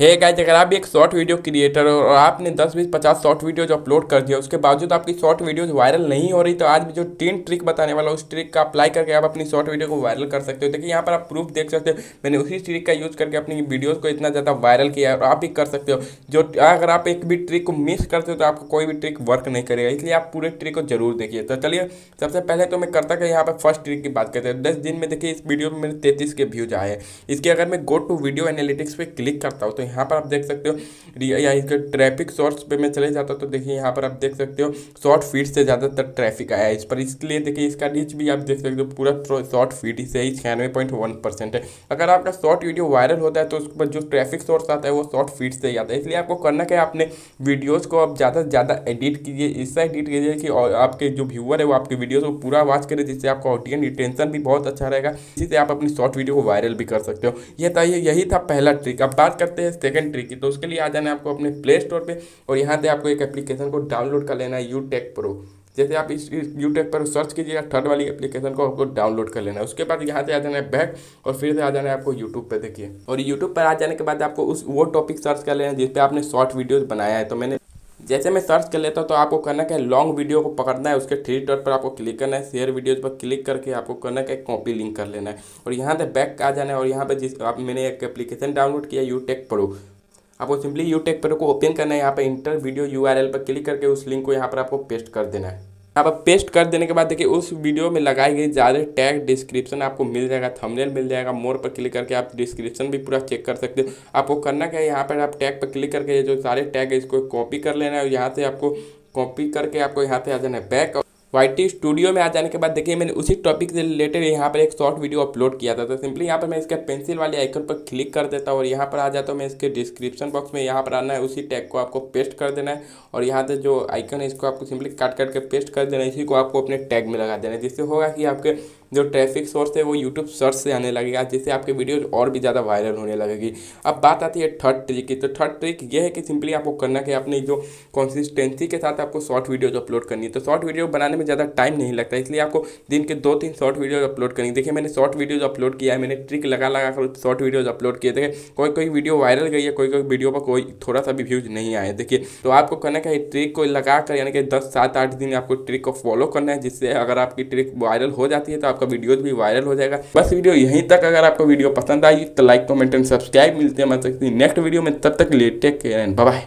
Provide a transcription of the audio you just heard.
है गाइज अगर आप भी एक शॉर्ट वीडियो क्रिएटर हो और आपने 10 बीस पचास शॉर्ट वीडियो जो अपलोड कर दिया उसके बावजूद आपकी शॉर्ट वीडियोज वायरल नहीं हो रही तो आज भी जो तीन ट्रिक बताने वाला उस ट्रिक का अप्लाई करके आप अपनी शॉर्ट वीडियो को वायरल कर सकते हो देखिए यहाँ पर आप प्रूफ देख सकते हो मैंने उसी ट्रिक का यूज़ करके अपनी वीडियोज़ को इतना ज़्यादा वायरल किया और आप भी कर सकते हो जो अगर आप एक भी ट्रिक को मिस करते हो तो आपको कोई भी ट्रिक वर्क नहीं करेगा इसलिए आप पूरे ट्रिक को जरूर देखिए तो चलिए सबसे पहले तो मैं करता कि यहाँ पर फर्स्ट ट्रिक की बात करते हैं दस दिन में देखिए इस वीडियो में मेरे तैतीस के व्यूज आए इसके अगर मैं गो टू वीडियो एनालिटिक्स पर क्लिक करता हूँ तो यहाँ पर आप देख सकते हो या इसके ट्रैफिक सोर्स पे मैं चले जाता तो देखिए यहाँ पर आप देख सकते हो शॉर्ट फीट से ज़्यादातर ट्रैफिक आया है इस पर लिए देखिए इसका रीच भी आप देख सकते हो पूरा शॉर्ट फीट से ही छियानवे पॉइंट वन परसेंट है अगर आपका शॉर्ट वीडियो वायरल होता है तो उसके बाद जो ट्रैफिक सोर्स आता है वो शॉर्ट फीट से ही आता है इसलिए आपको करना क्या आपने वीडियोज़ को आप ज़्यादा से ज़्यादा एडिट कीजिए इससे एडिट कीजिए कि आपके जो व्यूअर है वो आपके वीडियोज़ को पूरा वॉच करे जिससे आपका ऑडियन रिटेंशन भी बहुत अच्छा रहेगा इसी से आप अपनी शॉर्ट वीडियो को वायरल भी कर सकते हो यह था यही था पहला ट्रिक अब बात करते हैं सेकंड ट्रिक की तो उसके लिए आ जाना है आपको अपने प्ले स्टोर पर और यहाँ से आपको एक एप्लीकेशन को डाउनलोड कर लेना है यू टेक प्रो जैसे आप इस यूट्यूब पर सर्च कीजिएगा थर्ड वाली एप्लीकेशन को आपको डाउनलोड कर लेना है उसके बाद यहाँ से आ जाना है बैक और फिर से आ जाना है आपको यूट्यूब पर देखिए और यूट्यूब पर आ जाने के बाद आपको उस वो टॉपिक सर्च कर लेना है जिस पर आपने शॉर्ट वीडियोज़ बनाया है तो मैंने जैसे मैं सर्च कर लेता हूँ तो आपको करना क्या है लॉन्ग वीडियो को पकड़ना है उसके थ्री डॉट पर आपको क्लिक करना है शेयर वीडियोज पर क्लिक करके आपको करना क्या कॉपी लिंक कर लेना है और यहाँ पे बैक आ जाना है और यहाँ पर जिस आप मैंने एक एप्लीकेशन डाउनलोड किया यू टेक प्रो आपको सिंपली यू टेक प्रो को ओपन करना है यहाँ पर इंटर वीडियो यू पर क्लिक करके उस लिंक को यहाँ पर आपको पेस्ट कर देना है अब आप पेस्ट कर देने के बाद देखिए उस वीडियो में लगाई गई ज़्यादा टैग डिस्क्रिप्शन आपको मिल जाएगा थंबनेल मिल जाएगा मोर पर क्लिक करके आप डिस्क्रिप्शन भी पूरा चेक कर सकते हो आपको करना क्या है यहाँ पर आप टैग पर क्लिक करके जो सारे टैग है इसको कॉपी कर लेना है और यहाँ से आपको कॉपी करके आपको यहाँ से आ जाना है बैक वाई स्टूडियो में आ जाने के बाद देखिए मैंने उसी टॉपिक से रिलेटेड यहाँ पर एक शॉर्ट वीडियो अपलोड किया था तो सिंपली यहाँ पर मैं इसके पेंसिल वाले आइकन पर क्लिक कर देता हूँ और यहाँ पर आ जाता हूँ मैं इसके डिस्क्रिप्शन बॉक्स में यहाँ पर आना है उसी टैग को आपको पेस्ट कर देना है और यहाँ से जो आइकन है इसको आपको सिंपली काट काट के पेस्ट कर देना है इसी को आपको अपने टैग में लगा देना है जिससे होगा कि आपके जो ट्रैफिक सोर्स है वो यूट्यूब सर्च से आने लगेगा जिससे आपके वीडियो और भी ज़्यादा वायरल होने लगेगी अब बात आती है थर्ड ट्रिक की तो थर्ड ट्रिक ये है कि सिंपली आपको करना कि अपनी जो कंसिस्टेंसी के साथ आपको शॉर्ट वीडियो अपलोड करनी है तो शॉर्ट वीडियो बनाने में ज़्यादा टाइम नहीं लगता इसलिए आपको दिन के दो तीन शॉर्ट वीडियोज़ अपलोड करेंगे देखिए मैंने शॉर्ट वीडियोज़ अपलोड किया है मैंने ट्रिक लगा लगा कर शॉर्ट वीडियोज़ अपलोड किए देखिए कोई कोई वीडियो वायरल गई है कोई कोई वीडियो पर कोई थोड़ा सा भी व्यूज नहीं आए देखिए तो आपको करना है ट्रिक को लगा कर यानी कि दस सात आठ दिन आपको ट्रिक को फॉलो करना है जिससे अगर आपकी ट्रिक वायरल हो जाती है तो आपका वीडियोज भी वायरल हो जाएगा बस वीडियो यहीं तक अगर आपको वीडियो पसंद आई तो लाइक कमेंट एंड सब्सक्राइब मिलते हैं मतलब नेक्स्ट वीडियो में तब तक लिए टेक केयर एंड बाय